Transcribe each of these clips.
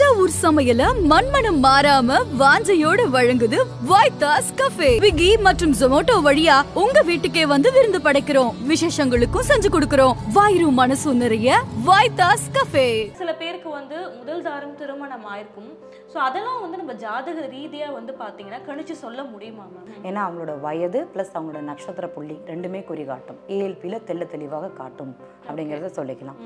தஞ்சாவூர் சமையல மண்மனம் மாறாம வாஞ்சையோடு வழங்குது வாய்தாஸ் கஃபே விகி மற்றும் ஜொமோட்டோ வழியா உங்க வீட்டுக்கே வந்து விருந்து படைக்கிறோம் விசேஷங்களுக்கும் செஞ்சு கொடுக்கிறோம் வாயிரும் மனசு நிறைய வாய்தாஸ் கஃபே சில பேருக்கு வந்து முதல் தாரம் திருமணம் ஆயிருக்கும் ஸோ அதெல்லாம் வந்து நம்ம ஜாதக ரீதியாக வந்து பார்த்தீங்கன்னா கணிச்சு சொல்ல முடியுமா ஏன்னா அவங்களோட வயது ப்ளஸ் அவங்களோட நட்சத்திர புள்ளி ரெண்டுமே குறி காட்டும் ஏஎல்பியில் தெல்ல தெளிவாக காட்டும் அப்படிங்கிறத சொல்லிக்கலாம்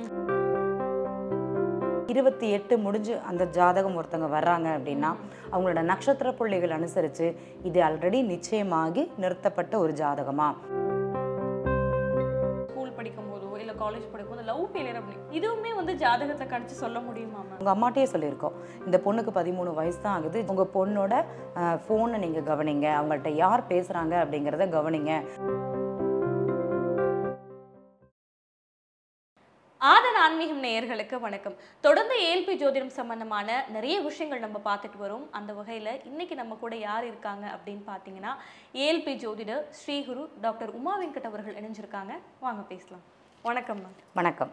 இருபத்தி எட்டு முடிஞ்சு அந்த ஜாதகம் ஒருத்தவங்க வர்றாங்க அப்படின்னா அவங்களோட நட்சத்திர புள்ளிகள் அனுசரித்து இது ஆல்ரெடி நிச்சயமாகி நிறுத்தப்பட்ட ஒரு ஜாதகமாக காலேஜ் படிக்கும்போது லவ் ஃபெயிலியர் அப்படி இதுவுமே வந்து ஜாதகத்தை கணிச்சு சொல்ல முடியுமா உங்கள் அம்மாட்டே சொல்லியிருக்கோம் இந்த பொண்ணுக்கு பதிமூணு வயசு தான் ஆகுது உங்கள் பொண்ணோட ஃபோனை நீங்கள் கவனிங்க அவங்கள்ட்ட யார் பேசுகிறாங்க அப்படிங்கிறத கவனிங்க ஆன்மீகம் நேயர்களுக்கு வணக்கம் தொடர்ந்து ஏல்பி ஜோதிடம் சம்பந்தமான நிறைய விஷயங்கள் நம்ம பார்த்துட்டு வரோம் அந்த வகையில் இன்னைக்கு நம்ம கூட யார் இருக்காங்க அப்படின்னு பார்த்தீங்கன்னா ஏல்பி ஜோதிடர் ஸ்ரீகுரு டாக்டர் உமா வெங்கட் அவர்கள் இணைஞ்சிருக்காங்க வாங்க பேசலாம் வணக்கம் வணக்கம்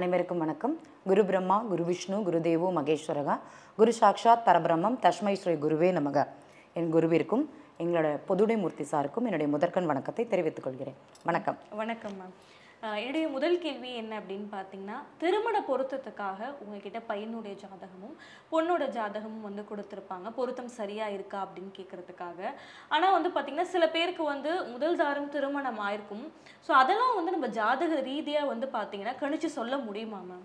அனைவருக்கும் வணக்கம் குரு பிரம்மா குரு விஷ்ணு குரு தேவோ மகேஸ்வரகா குரு சாக்ஷாத் பரபிரம்மம் தஷ்மை ஸ்ரீ குருவே நமக என் குருவிற்கும் எங்களோட பொதுடை மூர்த்தி சாருக்கும் என்னுடைய முதற்கண் வணக்கத்தை தெரிவித்துக் கொள்கிறேன் வணக்கம் வணக்கம் மேம் என்னுடைய முதல் கேள்வி என்ன அப்படின்னு பார்த்தீங்கன்னா திருமண பொருத்தத்துக்காக உங்ககிட்ட பையனுடைய ஜாதகமும் பொண்ணோட ஜாதகமும் வந்து கொடுத்துருப்பாங்க பொருத்தம் சரியாக இருக்கா அப்படின்னு கேட்கறதுக்காக ஆனால் வந்து பார்த்தீங்கன்னா சில பேருக்கு வந்து முதல் தாரம் திருமணம் ஆயிருக்கும் ஸோ அதெல்லாம் வந்து நம்ம ஜாதக ரீதியாக வந்து பார்த்தீங்கன்னா கணிச்சு சொல்ல முடியுமா மேம்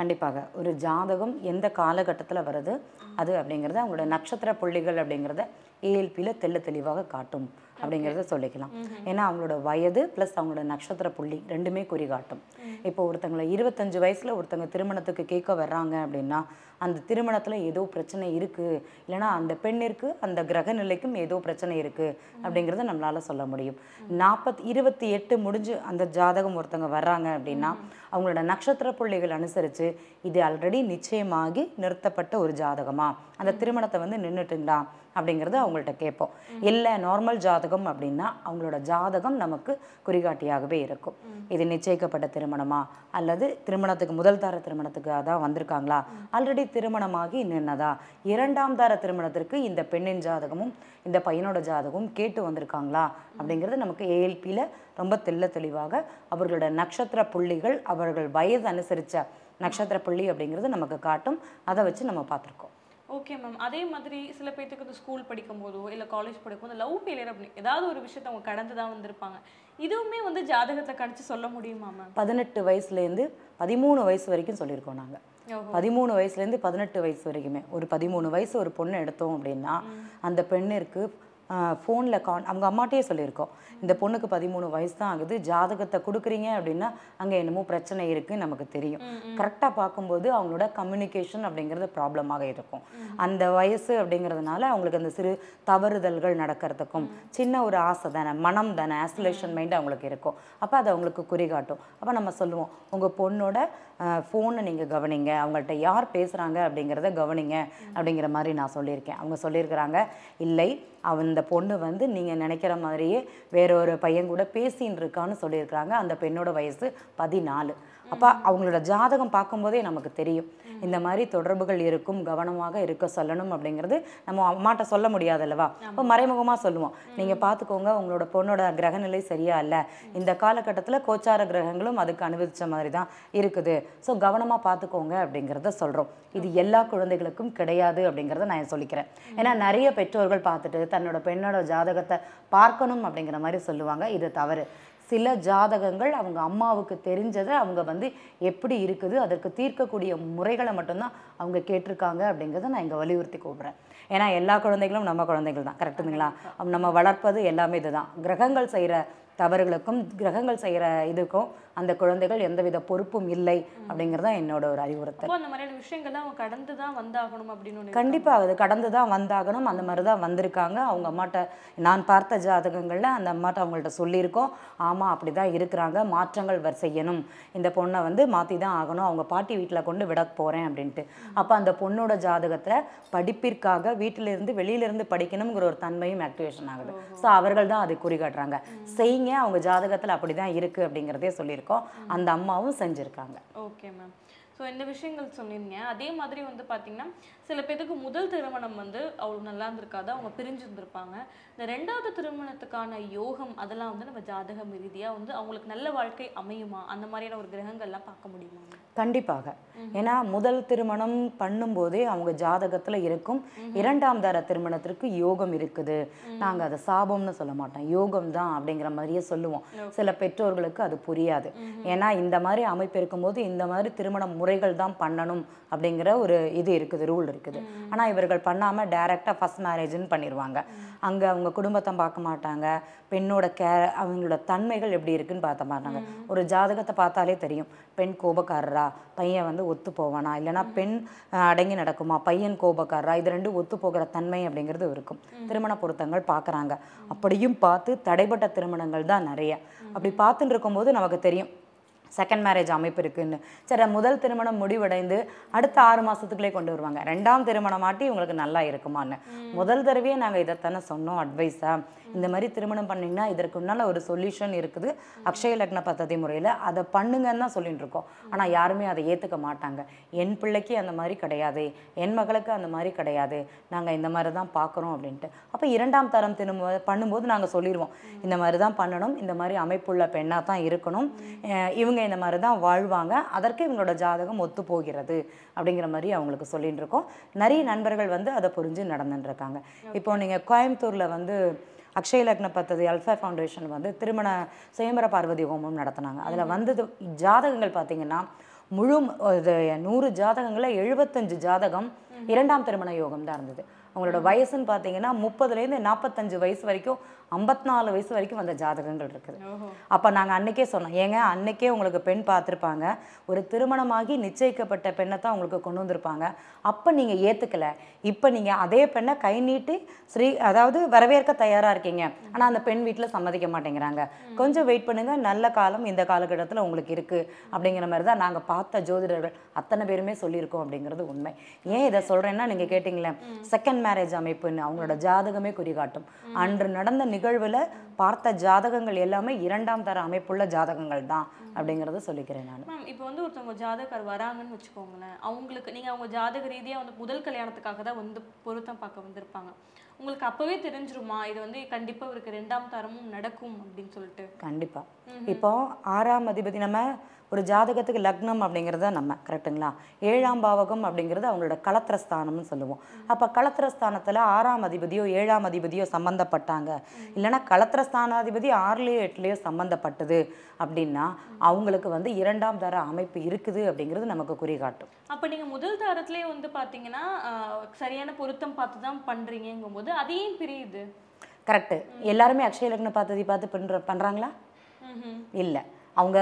கண்டிப்பாக ஒரு ஜாதகம் எந்த காலகட்டத்தில் வருது அது அப்படிங்கிறது அவங்களோட நட்சத்திர புள்ளிகள் அப்படிங்கிறத ஏஎல்பியில் தெல்ல தெளிவாக காட்டும் அப்படிங்கிறத சொல்லிக்கலாம் ஏன்னா அவங்களோட வயது ப்ளஸ் அவங்களோட நட்சத்திர புள்ளி ரெண்டுமே குறிகாட்டும் இப்போ ஒருத்தங்களை இருபத்தஞ்சு வயசில் ஒருத்தங்க திருமணத்துக்கு கேட்க வர்றாங்க அப்படின்னா அந்த திருமணத்தில் ஏதோ பிரச்சனை இருக்குது இல்லைனா அந்த பெண்ணிற்கு அந்த கிரக நிலைக்கும் ஏதோ பிரச்சனை இருக்குது அப்படிங்கிறத நம்மளால் சொல்ல முடியும் நாற்பத் இருபத்தி எட்டு முடிஞ்சு அந்த ஜாதகம் ஒருத்தங்க வர்றாங்க அப்படின்னா அவங்களோட நட்சத்திர புள்ளிகள் அனுசரித்து இது ஆல்ரெடி நிச்சயமாகி நிறுத்தப்பட்ட ஒரு ஜாதகமா அந்த திருமணத்தை வந்து நின்றுட்டுங்களா அப்படிங்கிறது அவங்கள்ட்ட கேட்போம் இல்லை நார்மல் ஜாதகம் அப்படின்னா அவங்களோட ஜாதகம் நமக்கு குறிகாட்டியாகவே இருக்கும் இது நிச்சயிக்கப்பட்ட திருமணமா அல்லது திருமணத்துக்கு முதல் தார திருமணத்துக்கு அதான் வந்திருக்காங்களா ஆல்ரெடி திருமணமாகி நின்னதா இரண்டாம் தார திருமணத்திற்கு இந்த பெண்ணின் ஜாதகமும் இந்த பையனோட ஜாதகமும் கேட்டு வந்திருக்காங்களா அப்படிங்கிறது நமக்கு ஏஎல்பியில் ரொம்ப தெல்ல தெளிவாக அவர்களோட நட்சத்திர புள்ளிகள் அவர் அவர்கள் வயது அனுசரித்த நட்சத்திர புள்ளி அப்படிங்கிறது நமக்கு காட்டும் அதை வச்சு நம்ம பார்த்துருக்கோம் ஓகே மேம் அதே மாதிரி சில பேர்த்துக்கு வந்து ஸ்கூல் படிக்கும் போதோ இல்லை காலேஜ் படிக்கும் போது லவ் ஃபெயிலியர் அப்படி ஏதாவது ஒரு விஷயத்த அவங்க கடந்து தான் வந்திருப்பாங்க இதுவுமே வந்து ஜாதகத்தை கணிச்சு சொல்ல முடியுமா மேம் பதினெட்டு வயசுலேருந்து பதிமூணு வயசு வரைக்கும் சொல்லியிருக்கோம் நாங்கள் பதிமூணு வயசுலேருந்து பதினெட்டு வயசு வரைக்குமே ஒரு பதிமூணு வயசு ஒரு பொண்ணு எடுத்தோம் அப்படின்னா அந்த பெண்ணிற்கு ஃபோனில் கான் அவங்க அம்மாட்டே சொல்லியிருக்கோம் இந்த பொண்ணுக்கு பதிமூணு வயசு தான் ஆகுது ஜாதகத்தை கொடுக்குறீங்க அப்படின்னா அங்கே என்னமோ பிரச்சனை இருக்குன்னு நமக்கு தெரியும் கரெக்டாக பார்க்கும்போது அவங்களோட கம்யூனிகேஷன் அப்படிங்கிறது ப்ராப்ளமாக இருக்கும் அந்த வயசு அப்படிங்கிறதுனால அவங்களுக்கு அந்த சிறு தவறுதல்கள் நடக்கிறதுக்கும் சின்ன ஒரு ஆசை தானே மனம் தானே ஆசுலேஷன் மைண்ட் அவங்களுக்கு இருக்கும் அப்போ அது அவங்களுக்கு குறிகாட்டும் அப்போ நம்ம சொல்லுவோம் உங்கள் பொண்ணோட ஃபோனை நீங்கள் கவனிங்க அவங்கள்ட்ட யார் பேசுகிறாங்க அப்படிங்கிறத கவனிங்க அப்படிங்கிற மாதிரி நான் சொல்லியிருக்கேன் அவங்க சொல்லியிருக்கிறாங்க இல்லை அந்த பொண்ணு வந்து நீங்கள் நினைக்கிற மாதிரியே வேற ஒரு பையன் கூட பேசின்னு இருக்கான்னு சொல்லியிருக்கிறாங்க அந்த பெண்ணோட வயசு பதினாலு அப்போ அவங்களோட ஜாதகம் பார்க்கும்போதே நமக்கு தெரியும் இந்த மாதிரி தொடர்புகள் இருக்கும் கவனமாக இருக்க சொல்லணும் அப்படிங்கிறது நம்ம அம்மாட்ட சொல்ல முடியாது அல்லவா அப்போ மறைமுகமாக சொல்லுவோம் நீங்கள் பார்த்துக்கோங்க உங்களோட பொண்ணோட கிரகநிலை சரியா இல்லை இந்த காலகட்டத்தில் கோச்சார கிரகங்களும் அதுக்கு அனுபவித்த மாதிரி தான் இருக்குது ஸோ கவனமாக பார்த்துக்கோங்க அப்படிங்கிறத சொல்கிறோம் இது எல்லா குழந்தைகளுக்கும் கிடையாது அப்படிங்கிறத நான் சொல்லிக்கிறேன் ஏன்னா நிறைய பெற்றோர்கள் பார்த்துட்டு தன்னோட பெண்ணோட ஜாதகத்தை பார்க்கணும் அப்படிங்கிற மாதிரி சொல்லுவாங்க இது தவறு சில ஜாதகங்கள் அவங்க அம்மாவுக்கு தெரிஞ்சதை அவங்க வந்து எப்படி இருக்குது அதற்கு தீர்க்கக்கூடிய முறைகளை மட்டும்தான் அவங்க கேட்டிருக்காங்க அப்படிங்கிறத நான் இங்கே வலியுறுத்தி கூப்பிட்றேன் ஏன்னா எல்லா குழந்தைகளும் நம்ம குழந்தைகள் தான் கரெக்டுங்களா நம்ம வளர்ப்பது எல்லாமே இதுதான் கிரகங்கள் செய்கிற தவறுகளுக்கும் கிரகங்கள் செய்கிற இதுக்கும் அந்த குழந்தைகள் எந்தவித பொறுப்பும் இல்லை அப்படிங்கிறது தான் என்னோட ஒரு அறிவுறுத்தல் அந்த மாதிரியான விஷயங்கள்லாம் அவங்க கடந்து தான் வந்தாகணும் அப்படின்னு கண்டிப்பாக அது கடந்து தான் வந்தாகணும் அந்த மாதிரி தான் வந்திருக்காங்க அவங்க அம்மாட்ட நான் பார்த்த ஜாதகங்களில் அந்த அம்மாட்ட அவங்கள்ட்ட சொல்லியிருக்கோம் ஆமாம் அப்படி தான் இருக்கிறாங்க மாற்றங்கள் வர் செய்யணும் இந்த பொண்ணை வந்து மாற்றி தான் ஆகணும் அவங்க பாட்டி வீட்டில் கொண்டு விட போகிறேன் அப்படின்ட்டு அப்போ அந்த பொண்ணோட ஜாதகத்தில் படிப்பிற்காக வீட்டிலிருந்து வெளியிலிருந்து படிக்கணுங்கிற ஒரு தன்மையும் ஆக்டிவேஷன் ஆகுது ஸோ அவர்கள் தான் அதை குறிகாட்டுறாங்க செய்யுங்க அவங்க ஜாதகத்தில் அப்படி தான் இருக்குது அப்படிங்கிறதே சொல்லியிருக்காங்க பண்ணியிருக்கோம் அந்த அம்மாவும் செஞ்சுருக்காங்க ஓகே மேம் ஸோ இந்த விஷயங்கள் சொல்லியிருங்க அதே மாதிரி வந்து பார்த்தீங்கன்னா சில பேருக்கு முதல் திருமணம் வந்து அவ்வளோ நல்லா இருந்திருக்காது அவங்க பிரிஞ்சிருந்திருப்பாங்க இந்த ரெண்டாவது திருமணத்துக்கான யோகம் அதெல்லாம் வந்து நம்ம ஜாதகம் ரீதியாக வந்து அவங்களுக்கு நல்ல வாழ்க்கை அமையுமா அந்த மாதிரியான ஒரு கிரகங்கள்லாம் பார்க்க முடியுமா கண்டிப்பாக ஏன்னா முதல் திருமணம் பண்ணும்போதே அவங்க ஜாதகத்தில் இருக்கும் இரண்டாம் தர திருமணத்திற்கு யோகம் இருக்குது நாங்கள் அதை சாபம்னு சொல்ல மாட்டோம் யோகம் தான் அப்படிங்கிற மாதிரியே சொல்லுவோம் சில பெற்றோர்களுக்கு அது புரியாது ஏன்னா இந்த மாதிரி அமைப்பு இருக்கும்போது இந்த மாதிரி திருமண முறைகள் தான் பண்ணணும் அப்படிங்கிற ஒரு இது இருக்குது ரூல் இருக்குது ஆனால் இவர்கள் பண்ணாமல் டைரெக்டாக ஃபஸ்ட் மேரேஜ்னு பண்ணிடுவாங்க அங்கே அவங்க குடும்பத்தை பார்க்க மாட்டாங்க பெண்ணோட கே அவங்களோட தன்மைகள் எப்படி இருக்குன்னு பார்த்த மாட்டாங்க ஒரு ஜாதகத்தை பார்த்தாலே தெரியும் பெண் கோபக்காரரா பையன் வந்து ஒத்து போவானா இல்லைனா பெண் அடங்கி நடக்குமா பையன் கோபக்காரரா இது ரெண்டும் ஒத்து போகிற தன்மை அப்படிங்கிறது இருக்கும் திருமண பொருத்தங்கள் பார்க்குறாங்க அப்படியும் பார்த்து தடைப்பட்ட திருமணங்கள் தான் நிறைய அப்படி பார்த்துட்டு இருக்கும்போது நமக்கு தெரியும் செகண்ட் மேரேஜ் அமைப்பு இருக்குதுன்னு சரி முதல் திருமணம் முடிவடைந்து அடுத்த ஆறு மாதத்துக்குள்ளே கொண்டு வருவாங்க ரெண்டாம் திருமணம் மாட்டி உங்களுக்கு நல்லா இருக்குமான்னு முதல் தடவையே நாங்கள் இதைத்தானே சொன்னோம் அட்வைஸாக இந்த மாதிரி திருமணம் பண்ணிங்கன்னா இதற்கு முன்னால் ஒரு சொல்யூஷன் இருக்குது அக்ஷய லக்ன பத்ததி முறையில் அதை பண்ணுங்கன்னு தான் சொல்லிட்டு இருக்கோம் ஆனால் யாருமே அதை ஏற்றுக்க மாட்டாங்க என் பிள்ளைக்கு அந்த மாதிரி கிடையாது என் மகளுக்கு அந்த மாதிரி கிடையாது நாங்கள் இந்த மாதிரி தான் பார்க்குறோம் அப்படின்ட்டு அப்போ இரண்டாம் தரம் திரும்ப பண்ணும்போது நாங்கள் சொல்லிடுவோம் இந்த மாதிரி தான் பண்ணணும் இந்த மாதிரி அமைப்புள்ள பெண்ணாக தான் இருக்கணும் இவங்க இந்த மாதிரி தான் வாழ்வாங்க அதற்கு இவங்களோட ஜாதகம் ஒத்து போகிறது அப்படிங்கிற மாதிரி அவங்களுக்கு சொல்லிட்டு இருக்கோம் நிறைய நண்பர்கள் வந்து அதை புரிஞ்சு நடந்துட்டுருக்காங்க இப்போ நீங்கள் கோயம்புத்தூரில் வந்து அக்ஷய லக்ன பத்ததி அல்ஃபா ஃபவுண்டேஷன் வந்து திருமண சுயம்பர பார்வதி ஹோமம் நடத்தினாங்க அதில் mm-hmm. வந்தது ஜாதகங்கள் பார்த்தீங்கன்னா முழு நூறு ஜாதகங்களில் எழுபத்தஞ்சு ஜாதகம் mm-hmm. இரண்டாம் திருமண யோகம் தான் இருந்தது அவங்களோட mm-hmm. வயசுன்னு பார்த்தீங்கன்னா முப்பதுலேருந்து நாற்பத்தஞ்சு வயசு வரைக்கும் ஐம்பத்தி நாலு வயசு வரைக்கும் வந்த ஜாதகங்கள் இருக்குது அப்போ நாங்கள் அன்னைக்கே சொன்னோம் ஏங்க அன்னைக்கே உங்களுக்கு பெண் பார்த்துருப்பாங்க ஒரு திருமணமாகி நிச்சயிக்கப்பட்ட பெண்ணை தான் உங்களுக்கு கொண்டு வந்திருப்பாங்க அப்போ நீங்கள் ஏற்றுக்கலை இப்போ நீங்கள் அதே பெண்ணை கை நீட்டி ஸ்ரீ அதாவது வரவேற்க தயாராக இருக்கீங்க ஆனால் அந்த பெண் வீட்டில் சம்மதிக்க மாட்டேங்கிறாங்க கொஞ்சம் வெயிட் பண்ணுங்கள் நல்ல காலம் இந்த காலகட்டத்தில் உங்களுக்கு இருக்குது அப்படிங்கிற மாதிரி தான் நாங்கள் பார்த்த ஜோதிடர்கள் அத்தனை பேருமே சொல்லியிருக்கோம் அப்படிங்கிறது உண்மை ஏன் இதை சொல்கிறேன்னா நீங்கள் கேட்டிங்களேன் செகண்ட் மேரேஜ் அமைப்புன்னு அவங்களோட ஜாதகமே குறிகாட்டும் அன்று நடந்த நிகழ்வில் பார்த்த ஜாதகங்கள் எல்லாமே இரண்டாம் தர அமைப்புள்ள ஜாதகங்கள் தான் அப்படிங்கிறத சொல்லிக்கிறேன் நான் மேம் இப்போ வந்து ஒருத்தவங்க ஜாதகர் வராங்கன்னு வச்சுக்கோங்களேன் அவங்களுக்கு நீங்கள் அவங்க ஜாதக ரீதியாக வந்து முதல் கல்யாணத்துக்காக தான் வந்து பொருத்தம் பார்க்க வந்திருப்பாங்க உங்களுக்கு அப்பவே தெரிஞ்சிருமா இது வந்து கண்டிப்பா இவருக்கு ரெண்டாம் தரமும் நடக்கும் அப்படின்னு சொல்லிட்டு கண்டிப்பா இப்போ ஆறாம் அதிபதி நம்ம ஒரு ஜாதகத்துக்கு லக்னம் அப்படிங்கிறத நம்ம கரெக்டுங்களா ஏழாம் பாவகம் அப்படிங்கிறது அவங்களோட கலத்திரஸ்தானம்னு சொல்லுவோம் அப்போ கலத்திரஸ்தானத்தில் ஆறாம் அதிபதியோ ஏழாம் அதிபதியோ சம்மந்தப்பட்டாங்க இல்லைன்னா கலத்திரஸ்தானாதிபதி ஆறுலேயோ எட்டுலேயோ சம்மந்தப்பட்டது அப்படின்னா அவங்களுக்கு வந்து இரண்டாம் தர அமைப்பு இருக்குது அப்படிங்கிறது நமக்கு குறிகாட்டும் அப்போ நீங்கள் முதல் தாரத்துலேயே வந்து பார்த்தீங்கன்னா சரியான பொருத்தம் பார்த்து தான் போது அதையும் பிரியுது கரெக்டு எல்லாருமே அக்ஷய லக்ன பார்த்ததை பார்த்து பண்ற பண்றாங்களா இல்லை அவங்க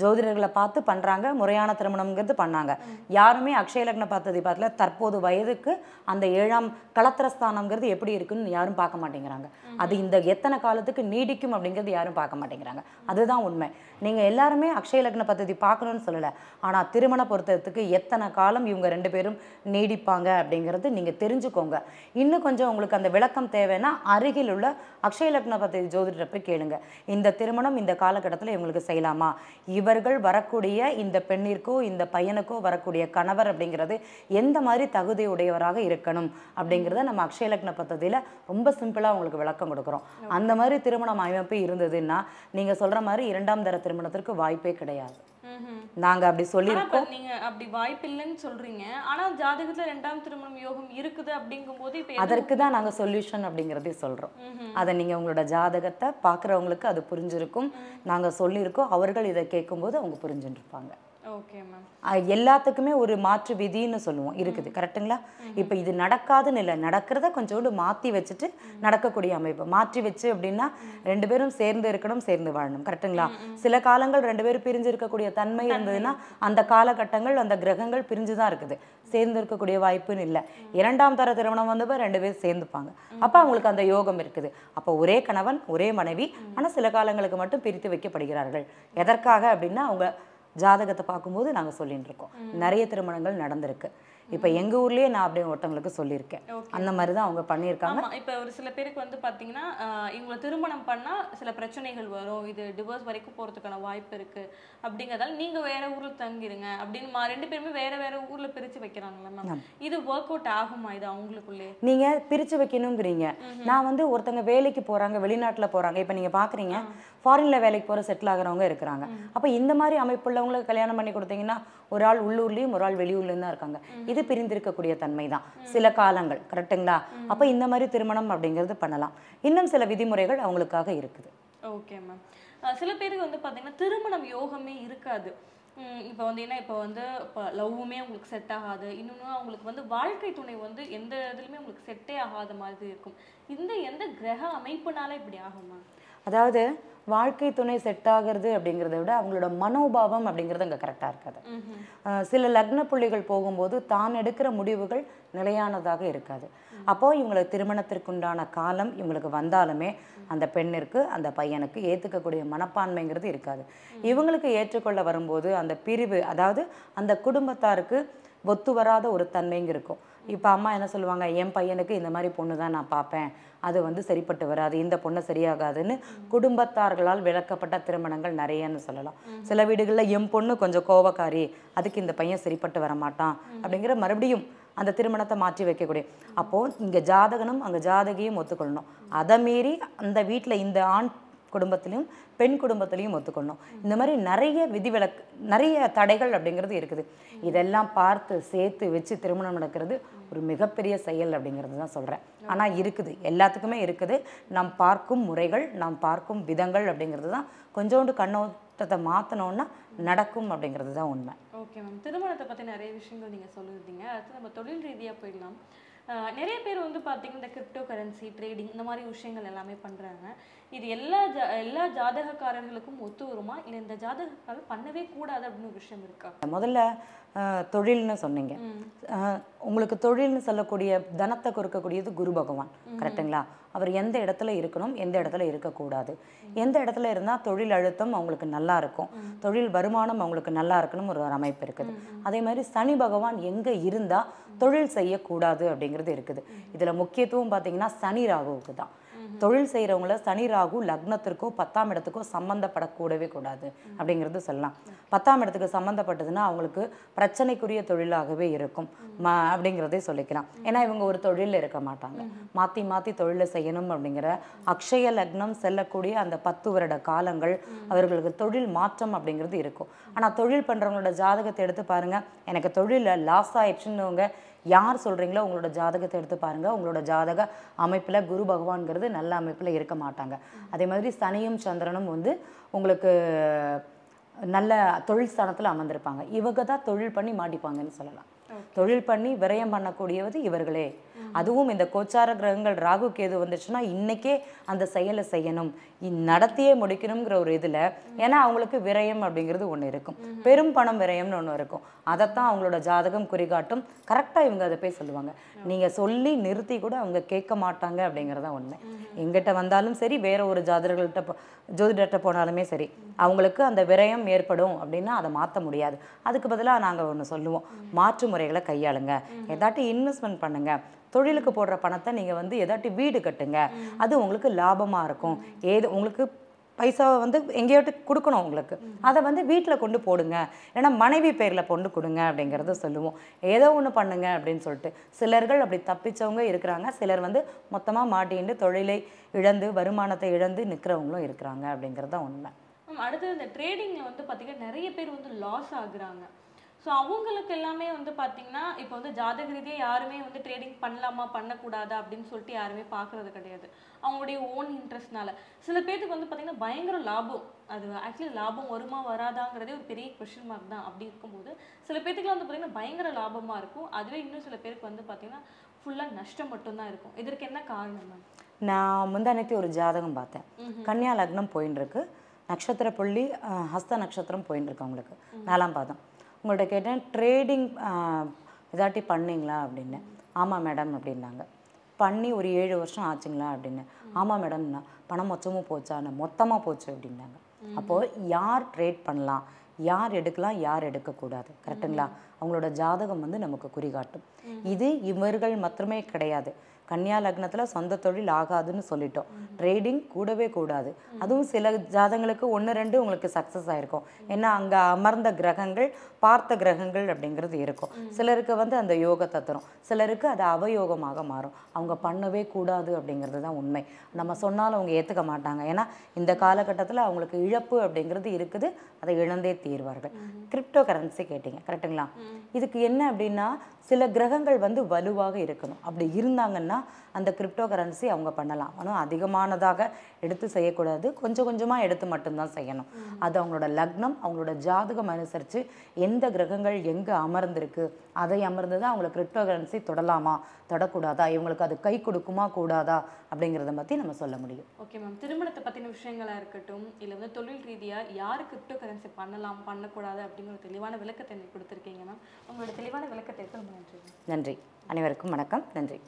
ஜோதிடர்களை பார்த்து பண்ணுறாங்க முறையான திருமணம்ங்கிறது பண்ணாங்க யாருமே அக்ஷய லக்ன பார்த்ததை பார்த்துல தற்போது வயதுக்கு அந்த ஏழாம் கலத்திரஸ்தானம்ங்கிறது எப்படி இருக்குன்னு யாரும் பார்க்க மாட்டேங்கிறாங்க அது இந்த எத்தனை காலத்துக்கு நீடிக்கும் அப்படிங்கிறது யாரும் பார்க்க மாட்டேங்கிறாங்க அதுதான் உண்மை நீங்கள் எல்லாருமே அக்ஷய லக்ன பദ്ധதி பார்க்கணும்னு சொல்லலை ஆனால் திருமண பொருத்தத்துக்கு எத்தனை காலம் இவங்க ரெண்டு பேரும் நீடிப்பாங்க அப்படிங்கிறது நீங்கள் தெரிஞ்சுக்கோங்க இன்னும் கொஞ்சம் உங்களுக்கு அந்த விளக்கம் தேவைன்னா அருகில் உள்ள அக்ஷய லக்ன பத்தி ஜோதிடரை போய் கேளுங்க இந்த திருமணம் இந்த காலகட்டத்தில் இவங்களுக்கு செய்யலாமா இவர்கள் வரக்கூடிய இந்த பெண்ணிற்கோ இந்த பையனுக்கோ வரக்கூடிய கணவர் அப்படிங்கிறது எந்த மாதிரி தகுதி உடையவராக இருக்கணும் அப்படிங்கிறத நம்ம அக்ஷய லக்ன பத்ததியில் ரொம்ப சிம்பிளாக உங்களுக்கு விளக்கம் கொடுக்குறோம் அந்த மாதிரி திருமணம் அமைப்பு இருந்ததுன்னா நீங்கள் சொல்கிற மாதிரி இரண்டாம் தரத்தில் திருமணத்திற்கு வாய்ப்பே கிடையாது நாங்க அப்படி சொல்லியிருக்கோம் நீங்க அப்படி வாய்ப்பு இல்லைன்னு சொல்றீங்க ஆனா ஜாதகத்துல ரெண்டாம் திருமணம் யோகம் இருக்குது அப்படிங்கும்போது போது அதற்கு தான் நாங்க சொல்யூஷன் அப்படிங்கறதே சொல்றோம் அதை நீங்க உங்களோட ஜாதகத்தை பாக்குறவங்களுக்கு அது புரிஞ்சிருக்கும் நாங்க சொல்லியிருக்கோம் அவர்கள் இதை கேட்கும்போது அவங்க புரிஞ்சுட்டு இருப்பாங்க எல்லாத்துக்குமே ஒரு மாற்று விதின்னு சொல்லுவோம் இருக்குது கரெக்டுங்களா இப்போ இது நடக்காதுன்னு இல்லை நடக்கிறத கொஞ்சோண்டு மாற்றி வச்சுட்டு நடக்கக்கூடிய அமைப்பு மாற்றி வச்சு அப்படின்னா ரெண்டு பேரும் சேர்ந்து இருக்கணும் சேர்ந்து வாழணும் கரெக்டுங்களா சில காலங்கள் ரெண்டு பேரும் பிரிஞ்சு இருக்கக்கூடிய தன்மை இருந்ததுன்னா அந்த காலகட்டங்கள் அந்த கிரகங்கள் பிரிஞ்சு தான் இருக்குது சேர்ந்து இருக்கக்கூடிய வாய்ப்புன்னு இல்லை இரண்டாம் தர திருமணம் வந்தப்போ ரெண்டு பேரும் சேர்ந்துப்பாங்க அப்போ அவங்களுக்கு அந்த யோகம் இருக்குது அப்போ ஒரே கணவன் ஒரே மனைவி ஆனால் சில காலங்களுக்கு மட்டும் பிரித்து வைக்கப்படுகிறார்கள் எதற்காக அப்படின்னா அவங்க ஜாதகத்தை பார்க்கும்போது நாங்கள் சொல்லிகிட்டு இருக்கோம் நிறைய திருமணங்கள் நடந்திருக்கு இப்போ எங்க ஊர்லயே நான் அப்படியே ஒருத்தவங்களுக்கு சொல்லியிருக்கேன் அந்த மாதிரி தான் அவங்க பண்ணியிருக்காங்க இப்போ ஒரு சில பேருக்கு வந்து பார்த்தீங்கன்னா இவங்களை திருமணம் பண்ணா சில பிரச்சனைகள் வரும் இது டிவோர்ஸ் வரைக்கும் போகிறதுக்கான வாய்ப்பு இருக்கு அப்படிங்கிறதால நீங்க வேற ஊர்ல தங்கிடுங்க அப்படின்னு ரெண்டு பேருமே வேற வேற ஊர்ல பிரிச்சு வைக்கிறாங்களா மேம் இது ஒர்க் அவுட் ஆகுமா இது அவங்களுக்குள்ளே நீங்க பிரிச்சு வைக்கணுங்கிறீங்க நான் வந்து ஒருத்தங்க வேலைக்கு போறாங்க வெளிநாட்டில் போறாங்க இப்போ நீங்க பாக்குறீங்க ஃபாரினில் வேலைக்கு போகிற செட்டில் ஆகிறவங்க இருக்கிறாங்க அப்போ இந்த மாதிரி அமைப்புள்ளவங்களை கல்யாணம் பண்ணி கொடுத்தீங்கன்னா ஒரு ஆள் உள்ளூர்லேயும் ஒரு ஆள் வெளியூர்லேயும் தான் இருக்காங்க இது பிரிந்திருக்கக்கூடிய தன்மை தான் சில காலங்கள் கரெக்டுங்களா அப்போ இந்த மாதிரி திருமணம் அப்படிங்கிறது பண்ணலாம் இன்னும் சில விதிமுறைகள் அவங்களுக்காக இருக்குது ஓகே மேம் சில பேருக்கு வந்து பார்த்தீங்கன்னா திருமணம் யோகமே இருக்காது இப்போ வந்து ஏன்னா இப்போ வந்து இப்போ லவ்வுமே உங்களுக்கு செட் ஆகாது இன்னொன்று அவங்களுக்கு வந்து வாழ்க்கை துணை வந்து எந்த இதுலையுமே உங்களுக்கு செட்டே ஆகாத மாதிரி இருக்கும் இந்த எந்த கிரக அமைப்புனால இப்படி ஆகுமா அதாவது வாழ்க்கை துணை செட் ஆகிறது அப்படிங்கிறத விட அவங்களோட மனோபாவம் அப்படிங்கிறது அங்கே கரெக்டாக இருக்காது சில லக்ன புள்ளிகள் போகும்போது தான் எடுக்கிற முடிவுகள் நிலையானதாக இருக்காது அப்போது இவங்களை திருமணத்திற்குண்டான காலம் இவங்களுக்கு வந்தாலுமே அந்த பெண்ணிற்கு அந்த பையனுக்கு ஏற்றுக்கக்கூடிய மனப்பான்மைங்கிறது இருக்காது இவங்களுக்கு ஏற்றுக்கொள்ள வரும்போது அந்த பிரிவு அதாவது அந்த குடும்பத்தாருக்கு ஒத்து வராத ஒரு தன்மைங்க இருக்கும் இப்போ அம்மா என்ன சொல்லுவாங்க என் பையனுக்கு இந்த மாதிரி பொண்ணு தான் நான் பார்ப்பேன் அது வந்து சரிப்பட்டு வராது இந்த பொண்ணு சரியாகாதுன்னு குடும்பத்தார்களால் விளக்கப்பட்ட திருமணங்கள் நிறையன்னு சொல்லலாம் சில வீடுகளில் என் பொண்ணு கொஞ்சம் கோபக்காரி அதுக்கு இந்த பையன் சரிப்பட்டு வர மாட்டான் அப்படிங்கிற மறுபடியும் அந்த திருமணத்தை மாற்றி வைக்கக்கூடிய அப்போது இங்கே ஜாதகனும் அங்கே ஜாதகியும் ஒத்துக்கொள்ளணும் அதை மீறி அந்த வீட்டில் இந்த ஆண் குடும்பத்திலையும் பெண் குடும்பத்திலையும் ஒத்துக்கணும் இந்த மாதிரி நிறைய விதிவிலக்கு நிறைய தடைகள் அப்படிங்கிறது இருக்குது இதெல்லாம் பார்த்து சேர்த்து வச்சு திருமணம் நடக்கிறது ஒரு மிகப்பெரிய செயல் அப்படிங்கிறது தான் சொல்கிறேன் ஆனால் இருக்குது எல்லாத்துக்குமே இருக்குது நாம் பார்க்கும் முறைகள் நாம் பார்க்கும் விதங்கள் அப்படிங்கிறது தான் கொஞ்சோண்டு கண்ணோட்டத்தை மாற்றணும்னா நடக்கும் அப்படிங்கிறது தான் உண்மை ஓகே மேம் திருமணத்தை பற்றி நிறைய விஷயங்கள் நீங்கள் சொல்லியிருந்தீங்க அடுத்து நம்ம தொழில் ரீதியாக போயிடலாம் நிறைய பேர் வந்து பார்த்தீங்கன்னா இந்த கிரிப்டோ கரன்சி ட்ரேடிங் இந்த மாதிரி விஷயங்கள் எல்லாமே பண்ணுறாங்க இது எல்லா ஜா எல்லா ஜாதகக்காரர்களுக்கும் ஒத்து வருமா இல்லை இந்த ஜாதகக்காரர் பண்ணவே கூடாது அப்படின்னு ஒரு விஷயம் இருக்கா முதல்ல தொழில்னு சொன்னீங்க உங்களுக்கு தொழில்னு சொல்லக்கூடிய தனத்தை கொடுக்கக்கூடியது குரு பகவான் கரெக்டுங்களா அவர் எந்த இடத்துல இருக்கணும் எந்த இடத்துல இருக்கக்கூடாது எந்த இடத்துல இருந்தால் தொழில் அழுத்தம் அவங்களுக்கு நல்லா இருக்கும் தொழில் வருமானம் அவங்களுக்கு நல்லா இருக்கணும் ஒரு அமைப்பு இருக்குது அதே மாதிரி சனி பகவான் எங்கே இருந்தால் தொழில் செய்யக்கூடாது அப்படிங்கிறது இருக்குது இதில் முக்கியத்துவம் பார்த்தீங்கன்னா சனி ராகுவுக்கு தான் தொழில் செய்கிறவங்கள சனி ராகு லக்னத்திற்கோ பத்தாம் இடத்துக்கோ சம்மந்தப்படக்கூடவே கூடாது அப்படிங்கிறது சொல்லலாம் பத்தாம் இடத்துக்கு சம்மந்தப்பட்டதுன்னா அவங்களுக்கு பிரச்சனைக்குரிய தொழிலாகவே இருக்கும் அப்படிங்கிறதே சொல்லிக்கலாம் ஏன்னா இவங்க ஒரு தொழிலில் இருக்க மாட்டாங்க மாற்றி மாற்றி தொழிலை செய்யணும் அப்படிங்கிற அக்ஷய லக்னம் செல்லக்கூடிய அந்த பத்து வருட காலங்கள் அவர்களுக்கு தொழில் மாற்றம் அப்படிங்கிறது இருக்கும் ஆனால் தொழில் பண்ணுறவங்களோட ஜாதகத்தை எடுத்து பாருங்கள் எனக்கு தொழிலில் லாஸ் ஆயிடுச்சுன்னு யார் சொல்கிறீங்களோ உங்களோட ஜாதகத்தை எடுத்து பாருங்கள் உங்களோட ஜாதக அமைப்பில் குரு பகவான்கிறது நல்ல அமைப்பில் இருக்க மாட்டாங்க அதே மாதிரி சனியும் சந்திரனும் வந்து உங்களுக்கு நல்ல தொழில் ஸ்தானத்தில் அமர்ந்திருப்பாங்க இவங்க தான் தொழில் பண்ணி மாட்டிப்பாங்கன்னு சொல்லலாம் தொழில் பண்ணி விரயம் பண்ணக்கூடியவது இவர்களே அதுவும் இந்த கோச்சார கிரகங்கள் ராகு கேது வந்துச்சுன்னா இன்னைக்கே அந்த செயலை செய்யணும் நடத்தியே முடிக்கணுங்கிற ஒரு இதில் ஏன்னா அவங்களுக்கு விரயம் அப்படிங்கிறது ஒன்று இருக்கும் பெரும் பணம் விரயம்னு ஒன்று இருக்கும் அதைத்தான் அவங்களோட ஜாதகம் குறிகாட்டும் கரெக்டாக இவங்க அதை போய் சொல்லுவாங்க நீங்கள் சொல்லி நிறுத்தி கூட அவங்க கேட்க மாட்டாங்க அப்படிங்கிறதான் உண்மை எங்கிட்ட வந்தாலும் சரி வேற ஒரு ஜாதகர்கள்ட்ட ஜோதிடர்கிட்ட போனாலுமே சரி அவங்களுக்கு அந்த விரயம் ஏற்படும் அப்படின்னா அதை மாற்ற முடியாது அதுக்கு பதிலாக நாங்கள் ஒன்று சொல்லுவோம் மாற்று முறைகளை கையாளுங்க ஏதாட்டி இன்வெஸ்ட்மெண்ட் பண்ணுங்கள் தொழிலுக்கு போடுற பணத்தை நீங்கள் வந்து எதாட்டி வீடு கட்டுங்க அது உங்களுக்கு லாபமாக இருக்கும் ஏது உங்களுக்கு பைசாவை வந்து எங்கேயாட்டு கொடுக்கணும் உங்களுக்கு அதை வந்து வீட்டில் கொண்டு போடுங்க ஏன்னா மனைவி பேரில் கொண்டு கொடுங்க அப்படிங்கிறத சொல்லுவோம் ஏதோ ஒன்று பண்ணுங்க அப்படின்னு சொல்லிட்டு சிலர்கள் அப்படி தப்பிச்சவங்க இருக்கிறாங்க சிலர் வந்து மொத்தமாக மாட்டின்னு தொழிலை இழந்து வருமானத்தை இழந்து நிற்கிறவங்களும் இருக்கிறாங்க அப்படிங்கிறது தான் உண்மை அடுத்தது இந்த ட்ரேடிங்கில் வந்து பார்த்திங்கன்னா நிறைய பேர் வந்து லாஸ் ஆகுறாங்க ஸோ அவங்களுக்கு எல்லாமே வந்து பார்த்திங்கன்னா இப்போ வந்து ஜாதக ரீதியாக யாருமே வந்து ட்ரேடிங் பண்ணலாமா பண்ணக்கூடாதா அப்படின்னு சொல்லிட்டு யாருமே பார்க்குறது கிடையாது அவங்களுடைய ஓன் இன்ட்ரெஸ்ட்னால சில பேர்த்துக்கு வந்து பார்த்திங்கன்னா பயங்கர லாபம் அது ஆக்சுவலி லாபம் வருமா வராதாங்கிறதே ஒரு பெரிய கொஷின் மார்க் தான் அப்படி இருக்கும்போது சில பேர்த்துக்குலாம் வந்து பார்த்திங்கன்னா பயங்கர லாபமாக இருக்கும் அதுவே இன்னும் சில பேருக்கு வந்து பார்த்திங்கன்னா ஃபுல்லாக நஷ்டம் மட்டும்தான் இருக்கும் இதற்கு என்ன காரணம் மேம் நான் முந்தானத்தி ஒரு ஜாதகம் பார்த்தேன் கன்னியா லக்னம் போயின்னு இருக்கு நட்சத்திர புள்ளி ஹஸ்த நட்சத்திரம் போயின்னு இருக்கு அவங்களுக்கு நாலாம் பாதம் உங்கள்கிட்ட கேட்டேன் ட்ரேடிங் இதாட்டி பண்ணிங்களா அப்படின்னு ஆமாம் மேடம் அப்படின்னாங்க பண்ணி ஒரு ஏழு வருஷம் ஆச்சுங்களா அப்படின்னு ஆமாம் மேடம்னா பணம் மொச்சமும் போச்சான்னு மொத்தமாக போச்சு அப்படின்னாங்க அப்போது யார் ட்ரேட் பண்ணலாம் யார் எடுக்கலாம் யார் எடுக்கக்கூடாது கரெக்டுங்களா அவங்களோட ஜாதகம் வந்து நமக்கு குறிகாட்டும் இது இவர்கள் மாத்திரமே கிடையாது கன்னியா லக்னத்தில் சொந்த தொழில் ஆகாதுன்னு சொல்லிட்டோம் ட்ரேடிங் கூடவே கூடாது அதுவும் சில ஜாதங்களுக்கு ஒன்று ரெண்டு உங்களுக்கு சக்ஸஸ் ஆகிருக்கும் ஏன்னா அங்கே அமர்ந்த கிரகங்கள் பார்த்த கிரகங்கள் அப்படிங்கிறது இருக்கும் சிலருக்கு வந்து அந்த யோகத்தை தரும் சிலருக்கு அது அவயோகமாக மாறும் அவங்க பண்ணவே கூடாது அப்படிங்கிறது தான் உண்மை நம்ம சொன்னாலும் அவங்க ஏற்றுக்க மாட்டாங்க ஏன்னா இந்த காலகட்டத்தில் அவங்களுக்கு இழப்பு அப்படிங்கிறது இருக்குது அதை இழந்தே தீர்வார்கள் கிரிப்டோ கரன்சி கேட்டிங்க கரெக்டுங்களா இதுக்கு என்ன அப்படின்னா சில கிரகங்கள் வந்து வலுவாக இருக்கணும் அப்படி இருந்தாங்கன்னா அந்த கிரிப்டோ கரன்சி அவங்க பண்ணலாம் ஆனால் அதிகமான ஒன்றானதாக எடுத்து செய்யக்கூடாது கொஞ்சம் கொஞ்சமாக எடுத்து மட்டும்தான் செய்யணும் அது அவங்களோட லக்னம் அவங்களோட ஜாதகம் அனுசரித்து எந்த கிரகங்கள் எங்கே அமர்ந்திருக்கு அதை அமர்ந்தது அவங்களை கிரிப்டோ கரன்சி தொடலாமா தொடக்கூடாதா இவங்களுக்கு அது கை கொடுக்குமா கூடாதா அப்படிங்கிறத பற்றி நம்ம சொல்ல முடியும் ஓகே மேம் திருமணத்தை பற்றின விஷயங்களாக இருக்கட்டும் இல்லை வந்து தொழில் ரீதியாக யார் கிரிப்டோ கரன்சி பண்ணலாம் பண்ணக்கூடாது அப்படிங்கிற தெளிவான விளக்கத்தை கொடுத்துருக்கீங்க மேம் உங்களோட தெளிவான விளக்கத்தை நன்றி நன்றி அனைவருக்கும் வணக்கம் நன்றி